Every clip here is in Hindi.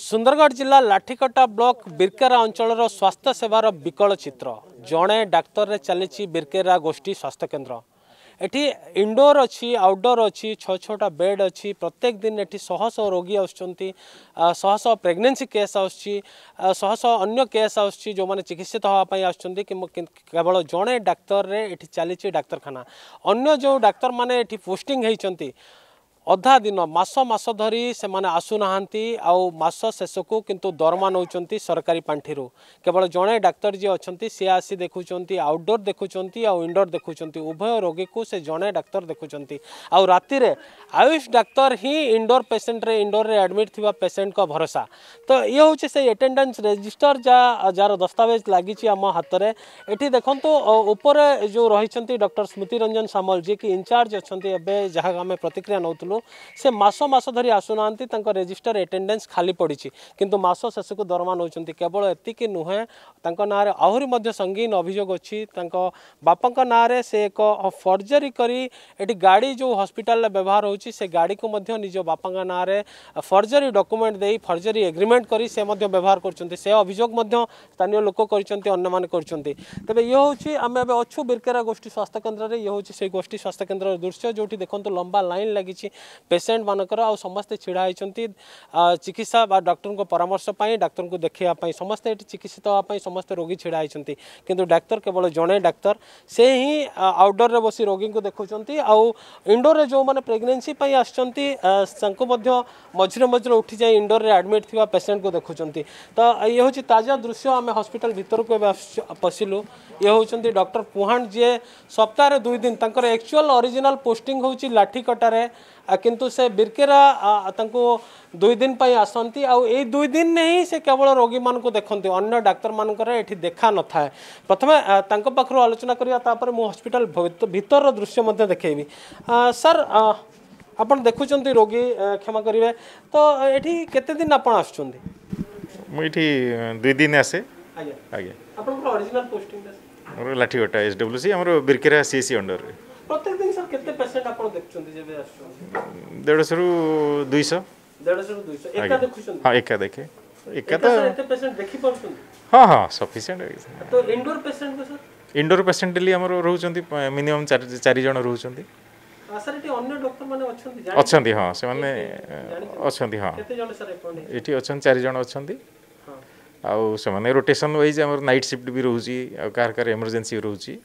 ସୁନ୍ଦରଗଡ଼ ଜିଲ୍ଲା ଲାଠିକଟା ବ୍ଲକ ବିର୍କେରା ଅଞ୍ଚଳର ସ୍ୱାସ୍ଥ୍ୟସେବାର ବିକଳ ଚିତ୍ର ଜଣେ ଡାକ୍ତରରେ ଚାଲିଛି ବିର୍କେରା ଗୋଷ୍ଠୀ ସ୍ୱାସ୍ଥ୍ୟକେନ୍ଦ୍ର ଏଠି ଇନଡୋର୍ ଅଛି ଆଉଟଡୋର୍ ଅଛି ଛଅ ଛଅଟା ବେଡ୍ ଅଛି ପ୍ରତ୍ୟେକ ଦିନ ଏଠି ଶହ ଶହ ରୋଗୀ ଆସୁଛନ୍ତି ଶହ ଶହ ପ୍ରେଗନେନ୍ସି କେସ୍ ଆସୁଛି ଶହ ଶହ ଅନ୍ୟ କେସ୍ ଆସୁଛି ଯେଉଁମାନେ ଚିକିତ୍ସିତ ହେବା ପାଇଁ ଆସୁଛନ୍ତି କେବଳ ଜଣେ ଡାକ୍ତରରେ ଏଠି ଚାଲିଛି ଡାକ୍ତରଖାନା ଅନ୍ୟ ଯେଉଁ ଡାକ୍ତରମାନେ ଏଠି ପୋଷ୍ଟିଂ ହୋଇଛନ୍ତି अधा दिन मस मस धरी से आसुना आस शेष को किंतु दरमा नौ सरकारी पाठि केवल जड़े डाक्तर जी अच्छा सी आसी देखुं आउटडोर देखुं आंडोर देखुं उभय रोगी को से जड़े डाक्तर देखुं आउ आती आयुष डाक्तर ही इंडोर पेसेंट रे इंडोर में एडमिट थी पेसेंट का भरोसा तो ये हूँ से एटेडान्स रेजिटर जा जार दस्तावेज लगी हाथ में ये देखत ऊपर जो रही डक्टर स्मृति रंजन सामल जी कि इनचार्ज अच्छा जहाँ आम प्रतिक्रिया नौ कारण से मस मस धरी आसुना रेजिस्टर एटेडेन्स खाली पड़ी किंतु मस शेष को दरमा नौ केवल एतिक नुहेता ना आहरी संगीन अभोग अच्छी बापा ना से एक फर्जरी कर गाड़ी जो हस्पिटाल व्यवहार हो गाड़ी को मध्य निज बापा ना फर्जरी डकुमेंट दे फर्जरी एग्रिमेंट कर व्यवहार कर अभोग स्थानीय लोक कर करे ये हूँ आम एवं अच्छू बीरकेरा गोषी स्वास्थ्य केन्द्र में ये हूँ से गोष्ठी स्वास्थ्य केन्द्र दृश्य जो देखते लंबा लाइन लगी पेसेंट मानक समस्ते ढाई चिकित्सा व डक्टर परामर्शपाई डाक्टर को देखापी समस्ते चिकित्सित होगा समस्त रोगी ढाई कि डाक्तर केवल जड़े डाक्तर से ही आउटडोर में बस रोगी को देखुं आंडोर में जो मैंने प्रेगनेसी आझे मझे उठी जाए इंडोर में आडमिट थ पेसेंट को देखुंत तो ये हूँ ताजा दृश्य आम हस्पिटाल भितरक पशिलु ये हूँ डक्टर पुहाण जी सप्ताह दुई दिन तक एक्चुअल ओरिजिनाल पोस्टिंग लाठी कटारे किंतु से बिर्केरा दुई दिन पर आसती तो आ दुई दिन ने ही से केवल रोगी मान देखते अन्य डाक्तर मान देखा न था प्रथम पाखु आलोचना करापर मुझ हस्पिटा भितर दृश्य देखेबी सर आप देखुं रोगी क्षमा करेंगे तो ये केते दिन आप आस दुई दिन आसे आजनाल लाठीगटा एस डब्ल्यू सी बिर्केरा सी सी अंडर प्रत्येक पेशेंट आपण देखछन जेबे इंडोर पेशेंट डेली हमर रहउछन मिनिमम 4 4 जण रहउछन सर एटी अन्य डॉक्टर माने अछन अछन हां से माने अछन हां केते जण सर एपण एटी अछन 4 जण अछन आउ से माने रोटेशन वाइज हमर नाइट शिफ्ट भी रहउछी आ कार कार इमरजेंसी रहउछी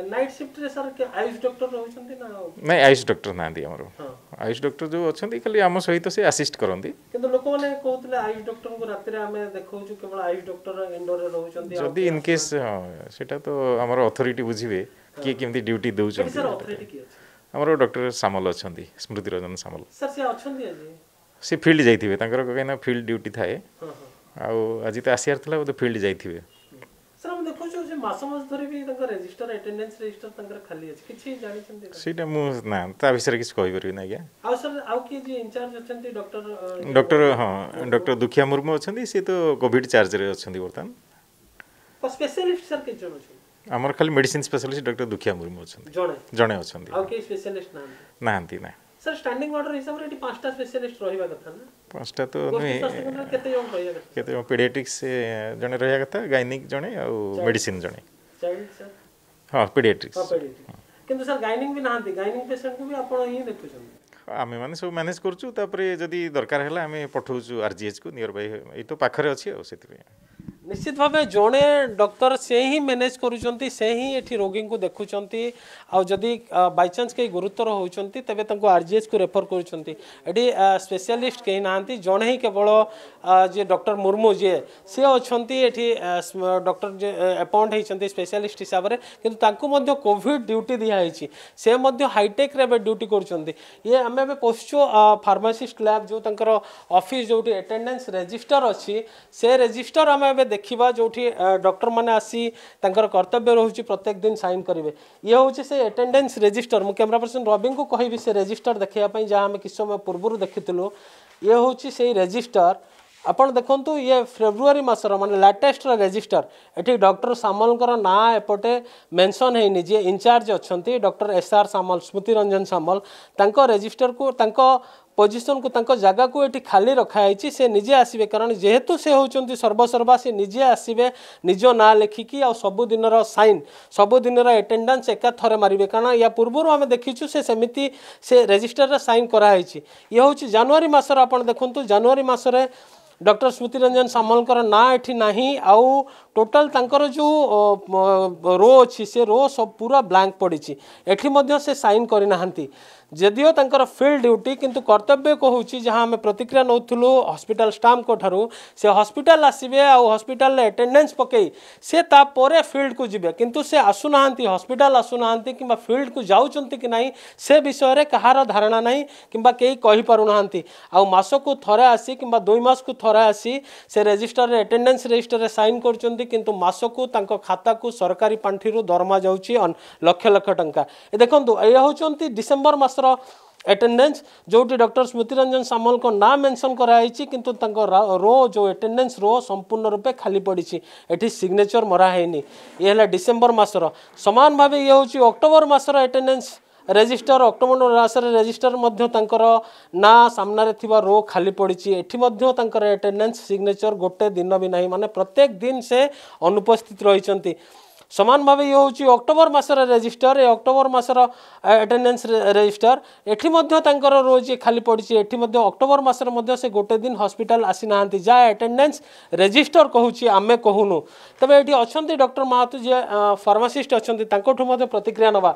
ଆୟୁଷ ଡକ୍ଟର ନାଇଁ ଆୟୁଷ ଡକ୍ଟର ନାହାନ୍ତି ଆମର ଆୟୁଷ ଡକ୍ଟର ଯେଉଁ ଅଛନ୍ତି ଖାଲି ଆମ ସହିତ ସେ ଆସିଷ୍ଟ କରନ୍ତି କିନ୍ତୁ ଲୋକମାନେ କହୁଥିଲେ ଆୟୁଷ ଡକ୍ଟରଙ୍କୁ ରାତିରେ ଆମେ ଦେଖାଉଛୁ କେବଳ ଆୟୁଷ ଡକ୍ଟର ଇଣ୍ଡୋରରେ ରହୁଛନ୍ତି ଯଦି ଇନ କେସ୍ ହଁ ସେଇଟା ତ ଆମର ଅଥରିଟି ବୁଝିବେ କିଏ କେମିତି ଡ୍ୟୁଟି ଦେଉଛନ୍ତି ଆମର ଡକ୍ଟର ସାମଲ ଅଛନ୍ତି ସ୍ମୃତି ରଞ୍ଜନ ସାମଲ ସାର୍ ସେ ଅଛନ୍ତି ଆଜି ସେ ଫିଲ୍ଡ ଯାଇଥିବେ ତାଙ୍କର କାହିଁକିନା ଫିଲ୍ଡ ଡ୍ୟୁଟି ଥାଏ ଆଉ ଆଜି ତ ଆସିବାର ଥିଲା ବୋଧେ ଫିଲ୍ଡ ଯାଇଥିବେ মাস মাস ধরে କିଛି ସେଇଟା ମୁଁ ନା ତା ବିଷୟରେ କିଛି କହିପାରିବିନି ଆଜ୍ଞା ଆଉ କିଏ ଡକ୍ଟର ଡକ୍ଟର ହଁ ଡକ୍ଟର ଦୁଃଖିଆ ମୁର୍ମୁ ଅଛନ୍ତି ସିଏ ତ କୋଭିଡ଼ ଚାର୍ଜରେ ଅଛନ୍ତି ବର୍ତ୍ତମାନ ସ୍ପେଶାଲିଷ୍ଟ ସାର୍ କେତେ ଆମର ଖାଲି medicine specialist doctor Dukhia Murmu ଅଛନ୍ତି ଜଣେ ଅଛନ୍ତି ସ୍ପେଶାଲିଷ୍ଟ ନାହାନ୍ତି ନା ସାର୍ ଷ୍ଟାଣ୍ଡିଂ ଅର୍ଡର ହିସାବରେ ଏଠି ପାଞ୍ଚଟା ସ୍ପେଶାଲିଷ୍ଟ ରହିବା କଥା ନା ପାଞ୍ଚଟା ତ ନୁହେଁ କେତେ ଜଣ ରହିବା କଥା କେତେ ଜଣ ପିଡିଆଟ୍ରିକ୍ସ ଜଣେ ରହିବା କଥା ଗାଇନିକ୍ ଜଣେ ଆଉ ମେଡିସିନ ଜଣେ ଚାଇଲ୍ଡ ସାର୍ ହଁ ପିଡିଆଟ୍ରିକ୍ସ କିନ୍ତୁ ସାର୍ ଗାଇନିକ୍ ବି ନାହାନ୍ତି ଗାଇନିକ୍ ପେସେଣ୍ଟକୁ ବି ଆପଣ ହିଁ ଦେଖୁଛନ୍ତି ଆମେମାନେ ସବୁ ମ୍ୟାନେଜ୍ କରୁଛୁ ତାପରେ ଯଦି ଦରକାର ହେଲା ଆମେ ପଠାଉଛୁ ଆର୍ଜିଏଚ୍କୁ ନିୟର ବାଇ ଏଇ ତ ପାଖରେ ଅଛି ଆଉ ସେଥିପାଇଁ निश्चित भाव जड़े डक्टर से ही मैनेज से ही रोगी को देखुं आदि बैचान्स कहीं गुरुतर होती तेज आरजीएच को रेफर कर स्पेशलिस्ट कहीं ना जड़े ही केवल जी डक्टर मुर्मू जी सी अच्छा ये डक्टर एपॉइंट होती स्पेशलिस्ट हिसाब से कोविड ड्यूटी दिखाई से हाइटेक ड्यूटी करे आम फार्मासीस्ट लैब जो अफिस् जो एटेडेन्स रेजिटर अच्छी से रेजिस्टर आम देखा जो डक्टर मैंने आसी कर्तव्य रोज प्रत्येक दिन सैन करेंगे ये हूँ से एटेडेन्स रेजिस्टर मुझे कैमेरा पर्सन रवि को से रेजिस्टर देखापी जहाँ आम किसी समय पूर्व देखी ये हूँ से रेजिस्टर ଆପଣ ଦେଖନ୍ତୁ ଇଏ ଫେବୃଆରୀ ମାସର ମାନେ ଲାଟେଷ୍ଟର ରେଜିଷ୍ଟର ଏଠି ଡକ୍ଟର ସାମଲଙ୍କର ନାଁ ଏପଟେ ମେନସନ୍ ହେଇନି ଯିଏ ଇନଚାର୍ଜ ଅଛନ୍ତି doctor S R Samal Smruti Ranjan Samal ତାଙ୍କ ରେଜିଷ୍ଟରକୁ ତାଙ୍କ ପୋଜିସନକୁ ତାଙ୍କ ଜାଗାକୁ ଏଠି ଖାଲି ରଖାଯାଇଛି ସେ ନିଜେ ଆସିବେ କାରଣ ଯେହେତୁ ସେ ହେଉଛନ୍ତି ସର୍ବସର୍ବା ସେ ନିଜେ ଆସିବେ ନିଜ ନାଁ ଲେଖିକି ଆଉ ସବୁଦିନର ସାଇନ୍ ସବୁଦିନର ଆଟେଣ୍ଡାନ୍ସ ଏକା ଥରେ ମାରିବେ କାରଣ ୟା ପୂର୍ବରୁ ଆମେ ଦେଖିଛୁ ସେ ସେମିତି ସେ ରେଜିଷ୍ଟରରେ ସାଇନ୍ କରାହେଇଛି ଇଏ ହେଉଛି ଜାନୁଆରୀ ମାସର ଆପଣ ଦେଖନ୍ତୁ ଜାନୁଆରୀ ମାସରେ डॉक्टर स्मृति रंजन सामल ना ये ना आउ टोटल जो रो अच्छी से रो सब पूरा ब्लैंक पड़ी एटी से सैन करना जदिओ तर फिल्ड ड्यूटी किंतु कर्तव्य कहूँ जहाँ आम प्रतिक्रिया नौलु हस्पिटा स्टाफ को से हस्पिटाल आसवे आस्पिटाल एटेडेन्स पकई से फिल्ड को जब कि आसूना हस्पिटाल आसूना कि फिल्ड को जाऊँच कि ना से विषय कहार धारणा ना किस को थे आसी कि दुई मस को थ घर आसी से रेजिस्टर रे, एटेंडेंस रेजिटर सैन करसकू खाता को खाता को सरकारी पांठि दरमा जा लक्ष लक्ष टा देखु ये हूँ डिसेम्बर मसर एटेंडेंस जोटी डॉक्टर स्मृति रंजन सामल को ना मेंशन कराई किंतु कि रो जो एटेंडेंस रो संपूर्ण रूपे खाली पड़ी एटी सिग्नेचर मरा है डिसेम्बर मसर सामान भाव ये हूँ अक्टोबर मसर एटेंडेंस ରେଜିଷ୍ଟର ଅକ୍ଟୋବର ମାସରେ ରେଜିଷ୍ଟର ମଧ୍ୟ ତାଙ୍କର ନାଁ ସାମ୍ନାରେ ଥିବା ରୋ ଖାଲି ପଡ଼ିଛି ଏଠି ମଧ୍ୟ ତାଙ୍କର ଆଟେଣ୍ଡାନ୍ସ ସିଗ୍ନେଚର ଗୋଟେ ଦିନ ବି ନାହିଁ ମାନେ ପ୍ରତ୍ୟେକ ଦିନ ସେ ଅନୁପସ୍ଥିତ ରହିଛନ୍ତି ସମାନ ଭାବେ ଇଏ ହେଉଛି ଅକ୍ଟୋବର ମାସର ରେଜିଷ୍ଟର ଏ ଅକ୍ଟୋବର ମାସର ଆଟେଣ୍ଡାନ୍ସ ରେଜିଷ୍ଟର ଏଠି ମଧ୍ୟ ତାଙ୍କର ରହୁଛି ଖାଲି ପଡ଼ିଛି ଏଠି ମଧ୍ୟ ଅକ୍ଟୋବର ମାସରେ ମଧ୍ୟ ସେ ଗୋଟେ ଦିନ ହସ୍ପିଟାଲ ଆସିନାହାନ୍ତି ଯାହା ଆଟେଣ୍ଡାନ୍ସ ରେଜିଷ୍ଟର କହୁଛି ଆମେ କହୁନୁ ତେବେ ଏଠି ଅଛନ୍ତି ଡକ୍ଟର ମାହାତୁ ଯିଏ ଫାର୍ମାସିଷ୍ଟ ଅଛନ୍ତି ତାଙ୍କଠୁ ମଧ୍ୟ ପ୍ରତିକ୍ରିୟା ନେବା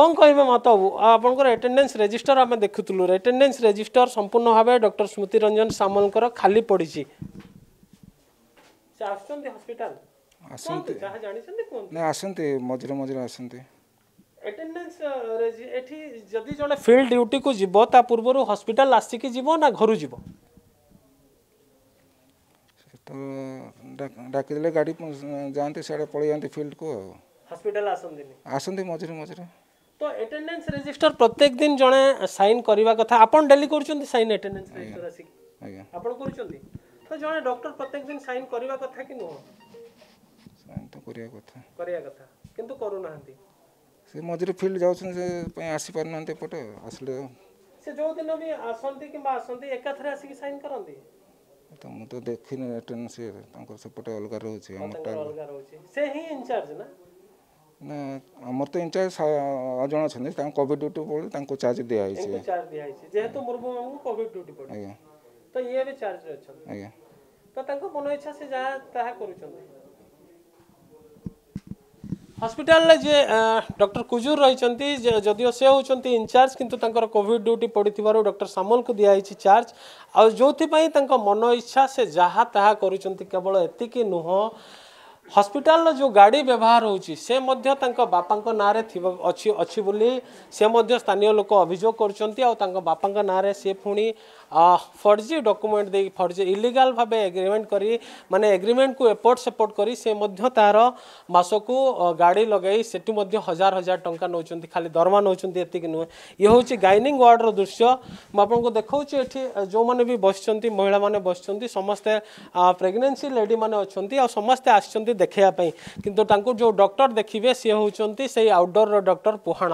କ'ଣ କହିବେ ମାତାବୁ ଆପଣଙ୍କର ଆଟେଣ୍ଡାନ୍ସ ରେଜିଷ୍ଟର ଆମେ ଦେଖୁଥିଲୁ ଆଟେଣ୍ଡାନ୍ସ ରେଜିଷ୍ଟର ସମ୍ପୂର୍ଣ୍ଣ ଭାବେ ଡକ୍ଟର ସ୍ମୃତି ରଞ୍ଜନ ସାମଲଙ୍କର ଖାଲି ପଡ଼ିଛି ସେ ଆସୁଛନ୍ତି ହସ୍ପିଟାଲ ଆସନ୍ତି ନା ଆସନ୍ତି ମଝିରେ ମଝିରେ ଆସନ୍ତି ଆଟେଣ୍ଡାନ୍ସ ଏଠି ଯଦି ଜଣେ ଫିଲ୍ଡ ଡ୍ୟୁଟିକୁ ଯିବ ତା ପୂର୍ବରୁ ହସ୍ପିଟାଲ ଆସିକି ଯିବ ନା ଘରୁ ଯିବ ତ ଡାକିଦେଲେ ଗାଡ଼ି ଯାଆନ୍ତି ସିଆଡ଼େ ପଳେଇ ଯାଆନ୍ତି ଫିଲ୍ଡକୁ ଆଉ ହସ୍ପିଟାଲ ଆସନ୍ତିନି ଆସନ୍ତି ମଝିରେ ମଝିରେ ତ ଆଟେଣ୍ଡାନ୍ସ ରେଜିଷ୍ଟର ପ୍ରତ୍ୟେକ ଦିନ ଜଣେ ସାଇନ୍ କରିବା କଥା ଆପଣ ଡେଲି କରୁଛନ୍ତି ସାଇନ୍ ଆଟେଣ୍ଡାନ୍ସ ରେଜିଷ୍ଟର ଆସିକି ଆପଣ କରୁଛନ୍ତି ତ ଜଣେ ଡକ୍ଟର ପ୍ରତ୍ୟେକ ଦିନ ସାଇନ୍ କରିବା କଥା କି ନୁହଁ ତ କରିବା କଥା କରିବା କଥା କିନ୍ତୁ କରୁନାହାନ୍ତି ସେ ମଝିରେ ଫିଲ୍ଡ ଯାଉଛନ୍ତି ସେ ପାଇଁ ଆସିପାରୁନାହାନ୍ତି ଏପଟେ ଆସିଲେ ସେ ଯେଉଁ ଦିନ ବି ଆସନ୍ତି କିମ୍ବା ଆସନ୍ତି ଏକାଥରେ ଆସିକି ସାଇନ୍ କରନ୍ତି ତ ମୁଁ ତ ଦେଖିନି ରିଟର୍ନ ସେ ତାଙ୍କର ସେପଟେ ଅଲଗା ରହୁଛି ଆମଟା ଅଲଗା ରହୁଛି ସେ ହିଁ ଇନଚାର୍ଜ ନା ନା ଆମର ତ ଇନଚାର୍ଜ ଜଣ ଅଛନ୍ତି ତାଙ୍କୁ କୋଭିଡ୍ ଡ୍ୟୁଟି ପଡ଼େ ତାଙ୍କୁ ଚାର୍ଜ ଦିଆହେଇଛି ଚାର୍ଜ ଦିଆହେଇଛି ଯେହେତୁ ମୁର୍ମୁ ବାବୁଙ୍କୁ କୋଭିଡ୍ ଡ୍ୟୁଟି ପଡ଼େ ଆଜ୍ଞା ତ ଇଏ ବି ଚାର୍ଜରେ ଅଛନ୍ତି ଆଜ୍ଞା ତ ତାଙ୍କ ମନ ଇଚ୍ଛା ସେ ଯାହା ତାହା କରୁଛନ୍ତି हस्पिटाल जे डॉक्टर कुजूर रही जदिव से होती इनचार्ज किंतु तंकर कोविड ड्यूटी पड़ी डॉक्टर सामल को दिखाई चार्ज आ जो मन इच्छा से जहाँ ताहा करवल एतिक नुह हस्पिटाल जो गाड़ी व्यवहार हो से ना अच्छी अच्छी बोली से स्थानीय लोक अभोग करपा ना से पुणी फर्जी डकुमेंट दे फर्जी इलिगाल भाव एग्रिमेंट कर मानने एग्रीमेंट को एपोर्ट सेपोर्ट कर से तार को गाड़ी लगे से हजार हजार टाँचा नौ खाली दरमा नौ एति नुहे ये हूँ गाइनिंग वार्डर दृश्य मुझे देखा ये जो मैंने भी बस महिला मैंने बस समस्ते प्रेगनेसी लेडी मैंने समस्ते आसते कि जो डक्टर देखिए सी हूँ से outdoor doctor Puhan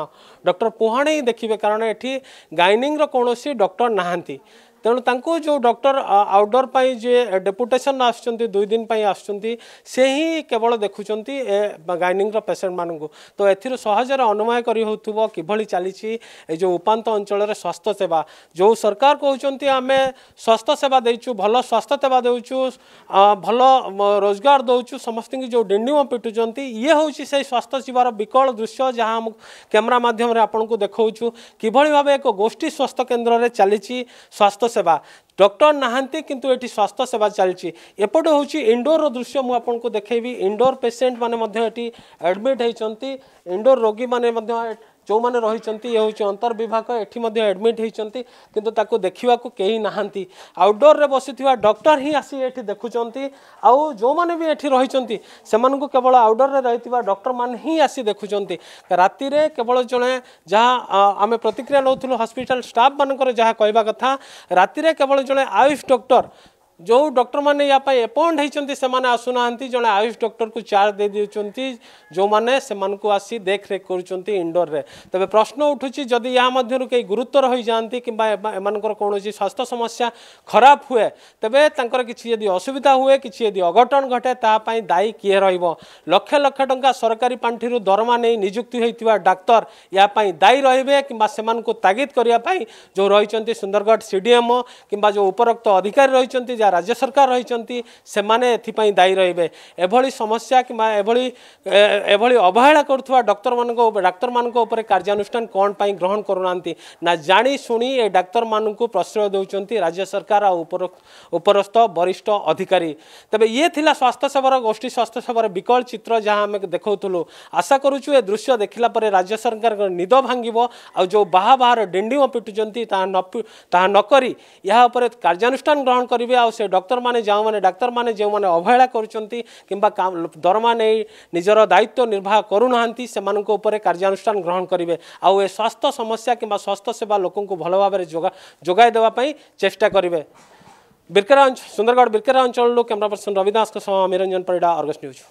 doctor Puhan ही देखिए कारण ये गाइनिंग कौन डक्टर नहांती तेणु जो डक्टर आउटडोर पर डेपुटेसन आई दिन आसे ही केवल देखुं गाइनिंग पेसेंट मान तो एजरे अनुमय करी चली उपात अंचल स्वास्थ्य सेवा जो सरकार कहते आम स्वास्थ्य सेवा देचु भल स्वास्थ्य सेवा दे भल रोजगार दौचु समस्त जो डेन्यू पिटुं ये हूँ से स्वास्थ्य सेवार विकल दृश्य जहाँ कैमेरा मध्यम आपको देखा कि भाव एक गोष्ठी स्वास्थ्य केन्द्र में चली स्वास्थ्य সেবা ডক্টর নাহান্তি কিন্তু এটি স্বাস্থ্য সেবা চলছি এপড়ো হউছি ইনডোর দৃশ্য মউ আপনকো দেখাইবি ইনডোর پیشنট মানে মধ্যে এটি অ্যাডমিট হেইচন্তি ইনডোর রোগী মানে মধ্যে जो मैंने रही ये हूँ अंतर विभाग ये एडमिट होती कि देखा कहीं ना आउटडोर में बसी डक्टर ही आस ये देखुं आउ जो मैंने भी ये रही केवल आउटडोर में रही डक्टर मान ही आसी देखुंत रात केवल जड़े जहाँ आम प्रतिक्रिया नौ हस्पिटाल स्टाफ मानक जहाँ कहवा कथा रातिर केवल जड़े आयुष डक्टर जो डक्टर मैंने या एपॉइंट होती से आसुना जड़े आयुष डक्टर को चार्ज दे देते जो मैंने से आसी देखरेख कर इंडोर रे तेज प्रश्न उठू जदि या कई गुरुत्व रही जाती कि कौन स्वास्थ्य समस्या खराब हुए तेबर किसी यदि असुविधा हुए किसी यदि अघटन घटे तापाई दायी किए रक्ष लक्ष टा सरकारी पांठि दरमा नहीं निजुक्ति होता डाक्तर या दायी रे कि तागिद करने जो रही सुंदरगढ़ सीडीएम कि जो उपरोक्त अधिकारी रही जा राज्य सरकार रही से दायी रे समस्या कि अवहेला कर डर मान डाक्तर मानते कार्यानुष्ठान कौन पर ग्रहण करूना ना जाशु ये डाक्तर मानक प्रश्रय दे राज्य सरकार आरस्थ वरिष्ठ अधिकारी तेज ये स्वास्थ्य सेवार गोष्ठी स्वास्थ्य सेवार विकल चित्र जहाँ आम देखु आशा करुचु दृश्य देखला राज्य सरकार निद भांग जो बाहा बाहर डेडीम पिटुंता नक यहाँ पर कार्यानुष्ठान ग्रहण करेंगे आ से डक्टर मैंने जो मैंने डाक्तर मैंने जो मैंने अवहेला करवा दरमा नहीं निजर दायित्व निर्वाह करूना से कार्यानुष्ठान ग्रहण करेंगे आउ ए स्वास्थ्य समस्या कि स्वास्थ्य सेवा लोक भल भाव जोगाई देवाई चेषा करेंगे बिरकेरा सुंदरगढ़ बिरकेरा अंचल कैमरा पर्सन रवि दास सह निरंजन परिडा अर्गस न्यूज़